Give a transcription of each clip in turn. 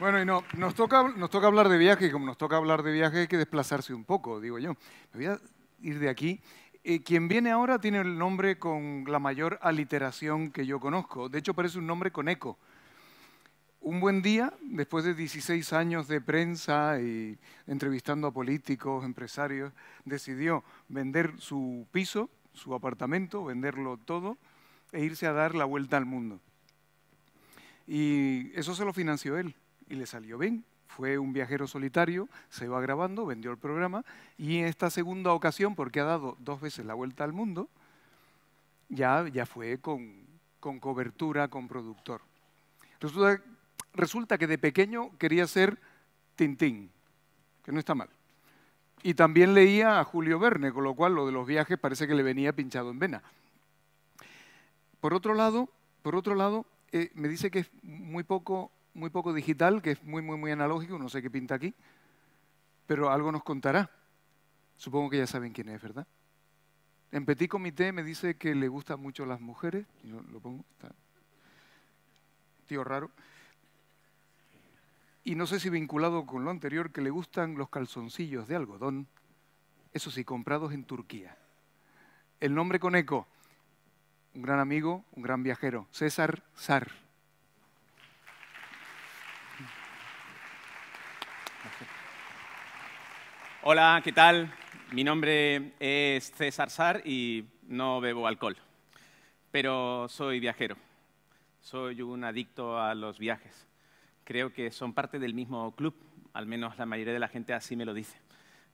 Bueno, y no, nos, toca, nos toca hablar de viaje, y como nos toca hablar de viaje hay que desplazarse un poco, digo yo. Me voy a ir de aquí. Eh, quien viene ahora tiene el nombre con la mayor aliteración que yo conozco. De hecho, parece un nombre con eco. Un buen día, después de 16 años de prensa y entrevistando a políticos, empresarios, decidió vender su piso, su apartamento, venderlo todo e irse a dar la vuelta al mundo. Y eso se lo financió él y le salió bien. Fue un viajero solitario, se va grabando, vendió el programa y en esta segunda ocasión, porque ha dado dos veces la vuelta al mundo, ya, ya fue con, cobertura, con productor. Resulta, resulta que de pequeño quería ser Tintín, que no está mal. Y también leía a Julio Verne, con lo cual lo de los viajes parece que le venía pinchado en vena. Por otro lado, por otro lado eh, me dice que es muy poco muy poco digital, que es muy, muy, muy analógico, no sé qué pinta aquí, pero algo nos contará. Supongo que ya saben quién es, ¿verdad? En Petit Comité me dice que le gustan mucho las mujeres, yo lo pongo, tío raro. Y no sé si vinculado con lo anterior, que le gustan los calzoncillos de algodón, eso sí, comprados en Turquía. El nombre con eco, un gran amigo, un gran viajero, César Sar. Hola, ¿qué tal? Mi nombre es César Sar y no bebo alcohol, pero soy viajero. Soy un adicto a los viajes. Creo que son parte del mismo club, al menos la mayoría de la gente así me lo dice,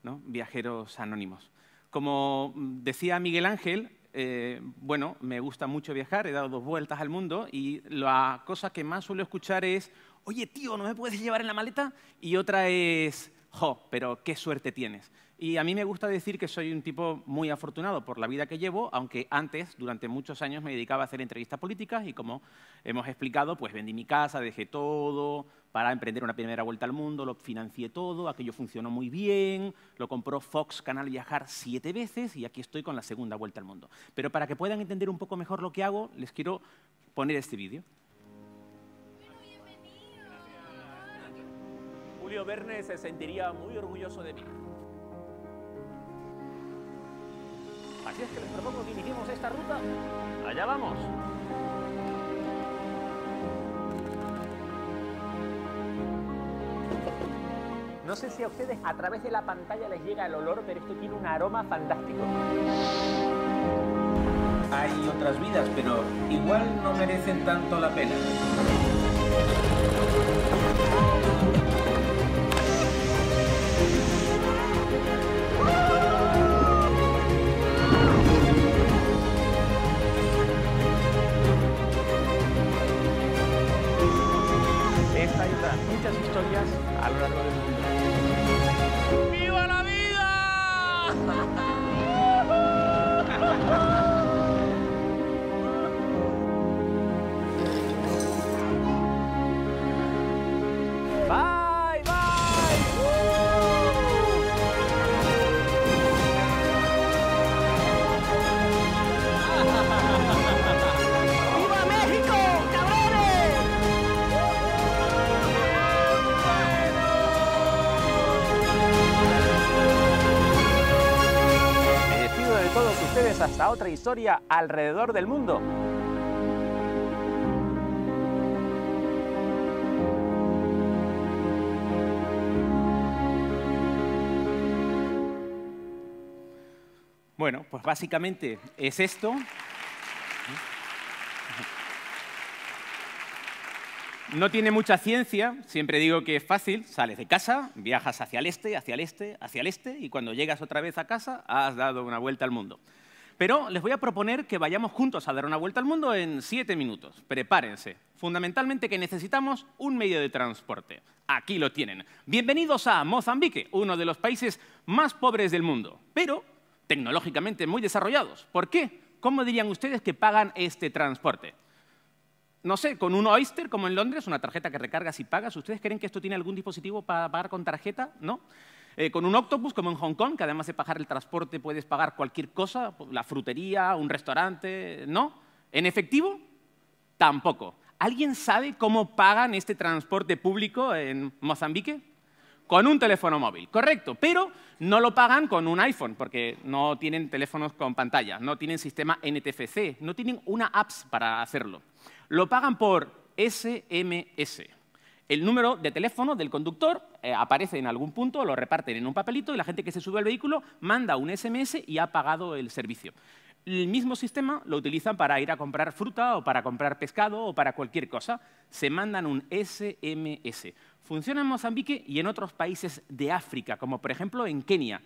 ¿no? Viajeros anónimos. Como decía Miguel Ángel, eh, bueno, me gusta mucho viajar, he dado dos vueltas al mundo y la cosa que más suelo escuchar es, oye tío, ¿no me puedes llevar en la maleta? Y otra es, jo, pero qué suerte tienes. Y a mí me gusta decir que soy un tipo muy afortunado por la vida que llevo, aunque antes, durante muchos años, me dedicaba a hacer entrevistas políticas y como hemos explicado, pues vendí mi casa, dejé todo para emprender una primera vuelta al mundo, lo financié todo, aquello funcionó muy bien, lo compró Fox Canal Viajar siete veces y aquí estoy con la segunda vuelta al mundo. Pero para que puedan entender un poco mejor lo que hago, les quiero poner este vídeo. Julio Verne se sentiría muy orgulloso de mí. Así es que les propongo que iniciemos esta ruta. Allá vamos. No sé si a ustedes a través de la pantalla les llega el olor, pero esto tiene un aroma fantástico. Hay otras vidas, pero igual no merecen tanto la pena. historias a lo largo del mundo otra historia alrededor del mundo. Bueno, pues básicamente es esto. No tiene mucha ciencia, siempre digo que es fácil, sales de casa, viajas hacia el este, hacia el este, hacia el este y cuando llegas otra vez a casa has dado una vuelta al mundo. Pero les voy a proponer que vayamos juntos a dar una vuelta al mundo en siete minutos. Prepárense. Fundamentalmente que necesitamos un medio de transporte. Aquí lo tienen. Bienvenidos a Mozambique, uno de los países más pobres del mundo, pero tecnológicamente muy desarrollados. ¿Por qué? ¿Cómo dirían ustedes que pagan este transporte? no sé, con un Oyster como en Londres, una tarjeta que recargas y pagas. ¿Ustedes creen que esto tiene algún dispositivo para pagar con tarjeta? ¿No? Eh, con un octopus como en Hong Kong, que además de pagar el transporte puedes pagar cualquier cosa, la frutería, un restaurante, ¿no? ¿En efectivo? Tampoco. ¿Alguien sabe cómo pagan este transporte público en Mozambique? Con un teléfono móvil, correcto, pero no lo pagan con un iPhone, porque no tienen teléfonos con pantalla, no tienen sistema NTFC, no tienen una apps para hacerlo. Lo pagan por SMS. El número de teléfono del conductor eh, aparece en algún punto, lo reparten en un papelito y la gente que se sube al vehículo manda un SMS y ha pagado el servicio. El mismo sistema lo utilizan para ir a comprar fruta o para comprar pescado o para cualquier cosa. Se mandan un SMS. Funciona en Mozambique y en otros países de África, como por ejemplo en Kenia.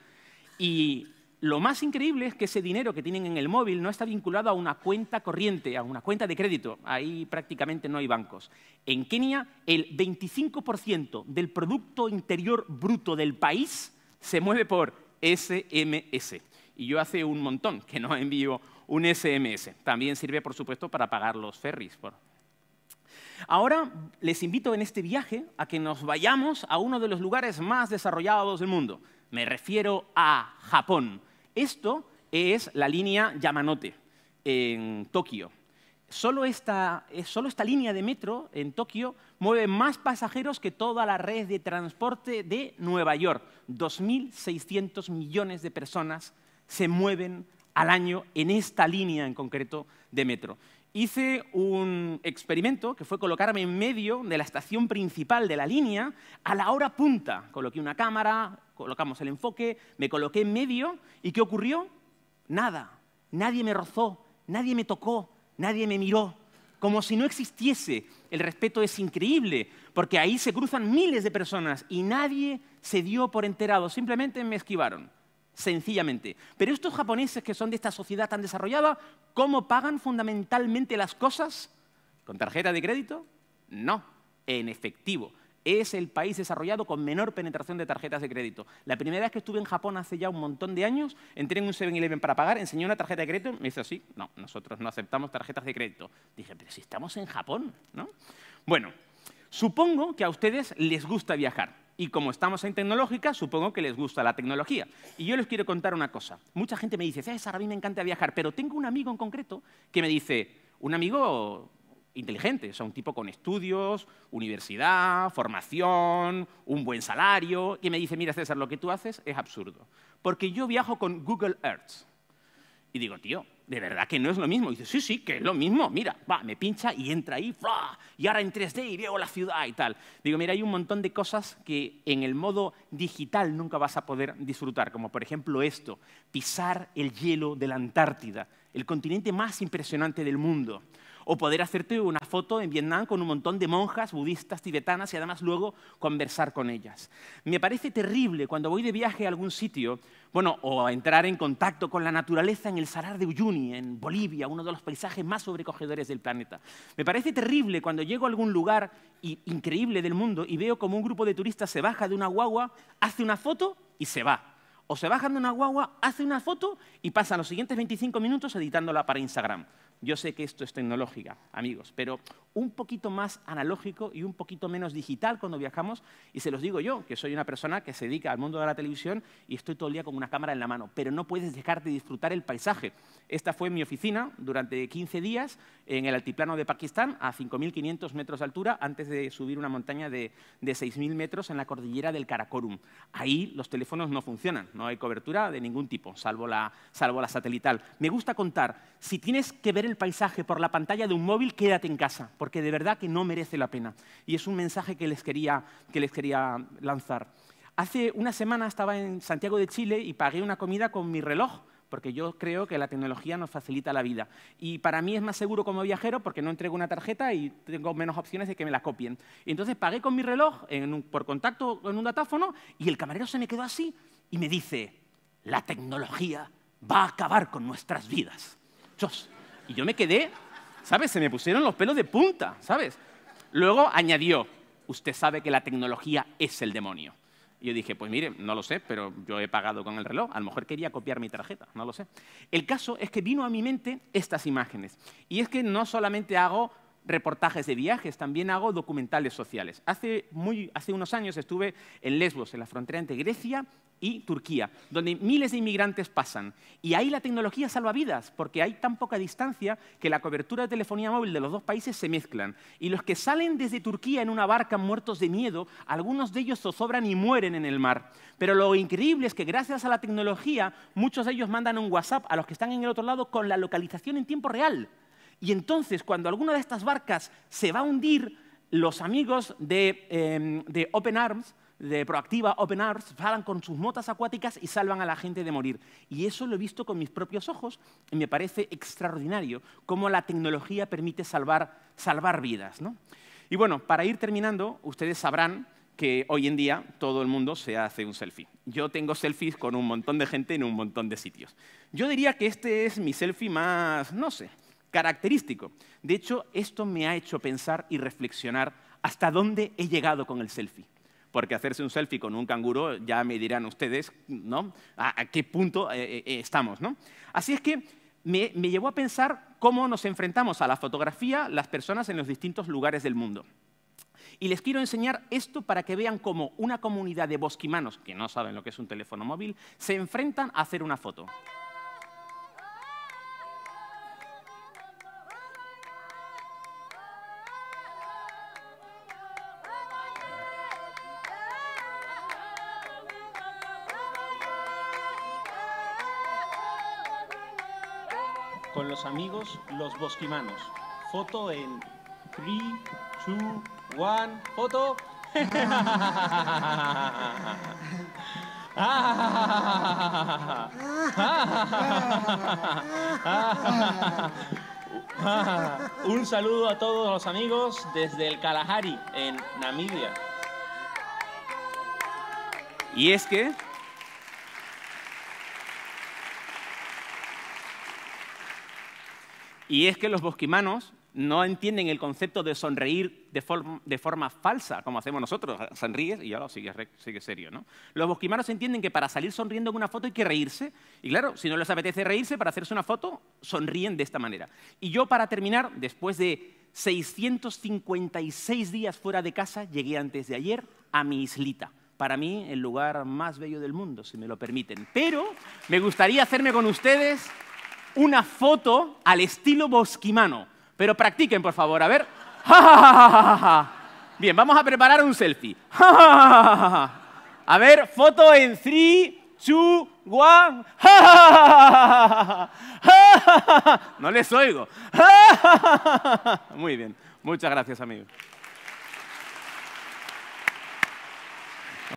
Lo más increíble es que ese dinero que tienen en el móvil no está vinculado a una cuenta corriente, a una cuenta de crédito. Ahí prácticamente no hay bancos. En Kenia, el 25% del Producto Interior Bruto del país se mueve por SMS. Y yo hace un montón que no envío un SMS. También sirve, por supuesto, para pagar los ferries. Ahora les invito en este viaje a que nos vayamos a uno de los lugares más desarrollados del mundo. Me refiero a Japón esto es la línea Yamanote, en Tokio. Solo esta, eh, esta línea de metro en Tokio mueve más pasajeros que toda la red de transporte de Nueva York. 2.600 millones de personas se mueven al año en esta línea en concreto de metro hice un experimento que fue colocarme en medio de la estación principal de la línea a la hora punta. Coloqué una cámara, colocamos el enfoque, me coloqué en medio y ¿qué ocurrió? Nada. Nadie me rozó, nadie me tocó, nadie me miró. Como si no existiese. El respeto es increíble, porque ahí se cruzan miles de personas y nadie se dio por enterado, simplemente me esquivaron sencillamente. Pero estos japoneses que son de esta sociedad tan desarrollada, ¿cómo pagan fundamentalmente las cosas? ¿Con tarjeta de crédito? No, en efectivo. Es el país desarrollado con menor penetración de tarjetas de crédito. La primera vez que estuve en Japón hace ya un montón de años, entré en un 7-Eleven para pagar, enseñé una tarjeta de crédito, me dice así, no, nosotros no aceptamos tarjetas de crédito. Dije, pero si estamos en Japón, ¿no? Bueno, supongo que a ustedes les gusta viajar y como estamos en tecnológica, supongo que les gusta la tecnología. Y yo les quiero contar una cosa. Mucha gente me dice, César, a mí me encanta viajar, pero tengo un amigo en concreto que me dice, un amigo inteligente, o sea, un tipo con estudios, universidad, formación, un buen salario, que me dice, mira César, lo que tú haces es absurdo, porque yo viajo con Google Earth. Y digo, tío, de verdad que no es lo mismo. Y dice, sí, sí, que es lo mismo, mira, va, me pincha y entra ahí, y ahora en 3D y veo la ciudad y tal. Digo, mira, hay un montón de cosas que en el modo digital nunca vas a poder disfrutar, como por ejemplo esto, pisar el hielo de la Antártida, el continente más impresionante del mundo o poder hacerte una foto en Vietnam con un montón de monjas budistas tibetanas y además luego conversar con ellas. Me parece terrible cuando voy de viaje a algún sitio, bueno, o a entrar en contacto con la naturaleza en el Salar de Uyuni, en Bolivia, uno de los paisajes más sobrecogedores del planeta. Me parece terrible cuando llego a algún lugar increíble del mundo y veo como un grupo de turistas se baja de una guagua, hace una foto y se va o se bajan de una guagua, hace una foto y pasan los siguientes 25 minutos editándola para Instagram. Yo sé que esto es tecnológica, amigos, pero un poquito más analógico y un poquito menos digital cuando viajamos. Y se los digo yo, que soy una persona que se dedica al mundo de la televisión y estoy todo el día con una cámara en la mano, pero no puedes dejar de disfrutar el paisaje. Esta fue mi oficina durante 15 días en el altiplano de Pakistán, a 5.500 metros de altura, antes de subir una montaña de, 6.000 metros en la cordillera del Karakorum. Ahí los teléfonos no funcionan, no hay cobertura de ningún tipo, salvo la, salvo la satelital. Me gusta contar, si tienes que ver el paisaje por la pantalla de un móvil, quédate en casa, porque de verdad que no merece la pena. Y es un mensaje que les quería, que les quería lanzar. Hace una semana estaba en Santiago de Chile y pagué una comida con mi reloj, porque yo creo que la tecnología nos facilita la vida. Y para mí es más seguro como viajero porque no entrego una tarjeta y tengo menos opciones de que me la copien. Y entonces pagué con mi reloj por contacto con un datáfono y el camarero se me quedó así y me dice, la tecnología va a acabar con nuestras vidas. Chos. Y yo me quedé, ¿sabes? Se me pusieron los pelos de punta, ¿sabes? Luego añadió, usted sabe que la tecnología es el demonio. Y yo dije, pues mire, no lo sé, pero yo he pagado con el reloj. A lo mejor quería copiar mi tarjeta, no lo sé. El caso es que vino a mi mente estas imágenes. Y es que no solamente hago reportajes de viajes, también hago documentales sociales. Hace, hace unos años estuve en Lesbos, en la frontera entre Grecia y Turquía, donde miles de inmigrantes pasan. Y ahí la tecnología salva vidas, porque hay tan poca distancia que la cobertura de telefonía móvil de los dos países se mezclan. Y los que salen desde Turquía en una barca muertos de miedo, algunos de ellos zozobran y mueren en el mar. Pero lo increíble es que gracias a la tecnología, muchos de ellos mandan un WhatsApp a los que están en el otro lado con la localización en tiempo real. Y entonces, cuando alguna de estas barcas se va a hundir, los amigos de em, Open Arms de Proactiva, Open Arms, jalan con sus motas acuáticas y salvan a la gente de morir. Y eso lo he visto con mis propios ojos y me parece extraordinario cómo la tecnología permite salvar, vidas. Y bueno, para ir terminando, ustedes sabrán que hoy en día todo el mundo se hace un selfie. Yo tengo selfies con un montón de gente en un montón de sitios. Yo diría que este es mi selfie más, no sé, característico. De hecho, esto me ha hecho pensar y reflexionar hasta dónde he llegado con el selfie porque hacerse un selfie con un canguro ya me dirán ustedes ¿no? a, qué punto eh, eh, eh, estamos. Así es que me, me llevó a pensar cómo nos enfrentamos a la fotografía las personas en los distintos lugares del mundo. Y les quiero enseñar esto para que vean cómo una comunidad de bosquimanos, que no saben lo que es un teléfono móvil, se enfrentan a hacer una foto. con los amigos Los Bosquimanos. Foto en 3, 2, 1, foto. Un saludo a todos los amigos desde el Kalahari, en Namibia. Y es que Y es que los bosquimanos no entienden el concepto de sonreír de, forma, falsa, como hacemos nosotros. Sonríes y ya sigue, sigue serio, ¿no? Los bosquimanos entienden que para salir sonriendo en una foto hay que reírse. Y claro, si no les apetece reírse, para hacerse una foto, sonríen de esta manera. Y yo, para terminar, después de 656 días fuera de casa, llegué antes de ayer a mi islita. Para mí, el lugar más bello del mundo, si me lo permiten. Pero me gustaría hacerme con ustedes una foto al estilo bosquimano. Pero practiquen, por favor, a ver. Bien, vamos a preparar un selfie. A ver, foto en 3, 2, 1. No les oigo. Muy bien, muchas gracias, amigos.